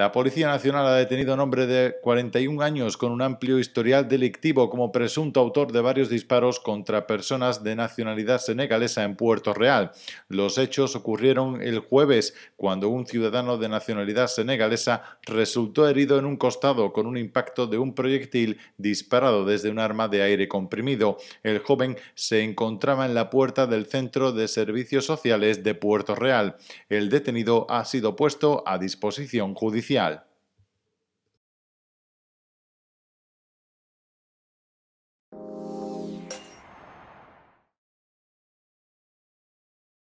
La Policía Nacional ha detenido a un hombre de 41 años con un amplio historial delictivo como presunto autor de varios disparos contra personas de nacionalidad senegalesa en Puerto Real. Los hechos ocurrieron el jueves cuando un ciudadano de nacionalidad senegalesa resultó herido en un costado con un impacto de un proyectil disparado desde un arma de aire comprimido. El joven se encontraba en la puerta del Centro de Servicios Sociales de Puerto Real. El detenido ha sido puesto a disposición judicial artificial